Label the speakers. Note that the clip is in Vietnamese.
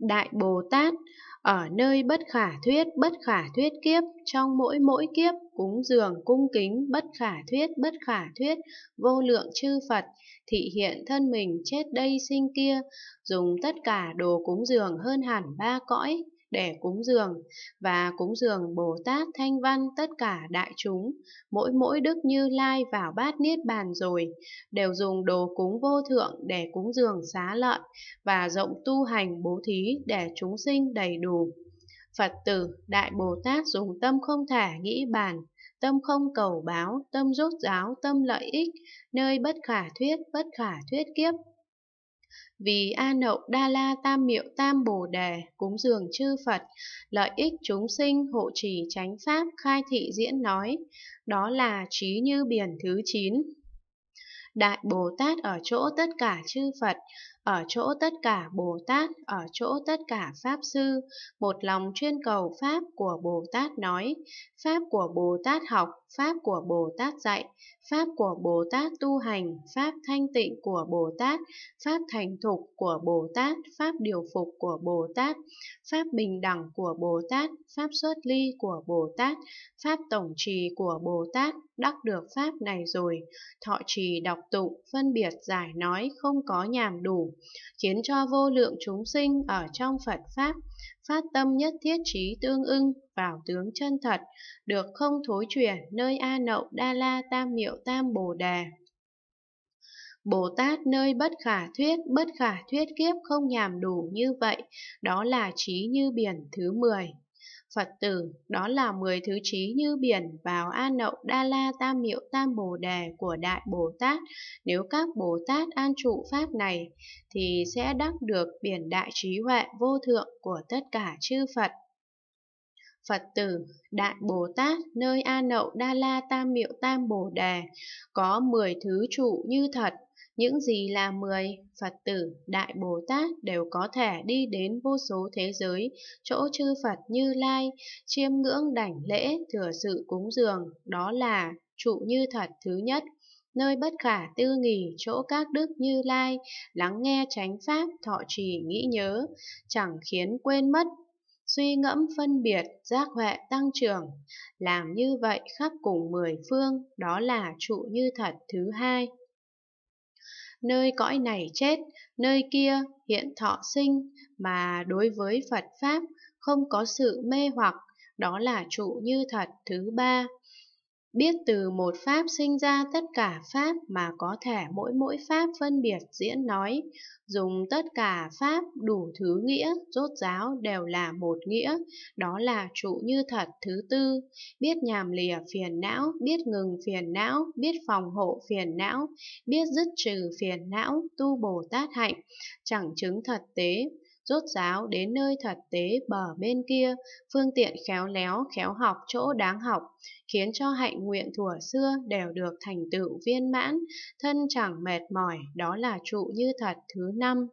Speaker 1: Đại Bồ Tát ở nơi bất khả thuyết bất khả thuyết kiếp trong mỗi mỗi kiếp cúng dường cung kính bất khả thuyết bất khả thuyết vô lượng chư Phật thị hiện thân mình chết đây sinh kia dùng tất cả đồ cúng dường hơn hẳn ba cõi để cúng dường và cúng dường Bồ Tát Thanh Văn tất cả đại chúng, mỗi mỗi đức Như Lai vào bát niết bàn rồi, đều dùng đồ cúng vô thượng để cúng dường xá lợi và rộng tu hành bố thí để chúng sinh đầy đủ. Phật tử, Đại Bồ Tát dùng tâm không thể nghĩ bàn, tâm không cầu báo, tâm rốt giáo, tâm lợi ích, nơi bất khả thuyết, bất khả thuyết kiếp, vì A Nậu Đa La Tam Miệu Tam Bồ Đề, cúng dường chư Phật, lợi ích chúng sinh, hộ trì chánh pháp, khai thị diễn nói, đó là trí như biển thứ chín Đại Bồ Tát ở chỗ tất cả chư Phật, ở chỗ tất cả Bồ Tát, ở chỗ tất cả Pháp Sư, một lòng chuyên cầu Pháp của Bồ Tát nói, Pháp của Bồ Tát học, Pháp của Bồ Tát dạy, Pháp của Bồ Tát tu hành, Pháp thanh tịnh của Bồ Tát, Pháp thành thục của Bồ Tát, Pháp điều phục của Bồ Tát, Pháp bình đẳng của Bồ Tát, Pháp xuất ly của Bồ Tát, Pháp tổng trì của Bồ Tát, đắc được Pháp này rồi, thọ trì đọc tụng, phân biệt giải nói không có nhàm đủ, khiến cho vô lượng chúng sinh ở trong Phật Pháp phát tâm nhất thiết trí tương ưng vào tướng chân thật, được không thối chuyển nơi A Nậu Đa La Tam Miệu Tam Bồ Đề. Bồ Tát nơi bất khả thuyết, bất khả thuyết kiếp không nhàm đủ như vậy, đó là trí như biển thứ 10. Phật tử, đó là 10 thứ trí như biển, vào A Nậu, Đa La, Tam Miệu, Tam Bồ Đề của Đại Bồ Tát. Nếu các Bồ Tát an trụ Pháp này, thì sẽ đắc được biển đại trí huệ vô thượng của tất cả chư Phật. Phật tử, Đại Bồ Tát, nơi A Nậu Đa La Tam Miệu Tam Bồ Đề, có 10 thứ trụ như thật, những gì là mười, Phật tử, Đại Bồ Tát đều có thể đi đến vô số thế giới, chỗ chư Phật như Lai, chiêm ngưỡng đảnh lễ, thừa sự cúng dường, đó là trụ như thật thứ nhất nơi bất khả tư nghỉ chỗ các đức như lai, lắng nghe chánh pháp, thọ trì nghĩ nhớ, chẳng khiến quên mất, suy ngẫm phân biệt, giác huệ tăng trưởng. Làm như vậy khắp cùng mười phương, đó là trụ như thật thứ hai nơi cõi này chết, nơi kia hiện thọ sinh, mà đối với Phật Pháp không có sự mê hoặc, đó là trụ như thật thứ ba biết từ một pháp sinh ra tất cả pháp mà có thể mỗi mỗi pháp phân biệt diễn nói, dùng tất cả pháp đủ thứ nghĩa, rốt giáo đều là một nghĩa, đó là trụ như thật thứ tư, biết nhàm lìa phiền não, biết ngừng phiền não, biết phòng hộ phiền não, biết dứt trừ phiền não, tu Bồ Tát hạnh, chẳng chứng thật tế, rốt ráo đến nơi thật tế bờ bên kia, phương tiện khéo léo, khéo học chỗ đáng học, khiến cho hạnh nguyện thuở xưa đều được thành tựu viên mãn, thân chẳng mệt mỏi, đó là trụ như thật thứ năm.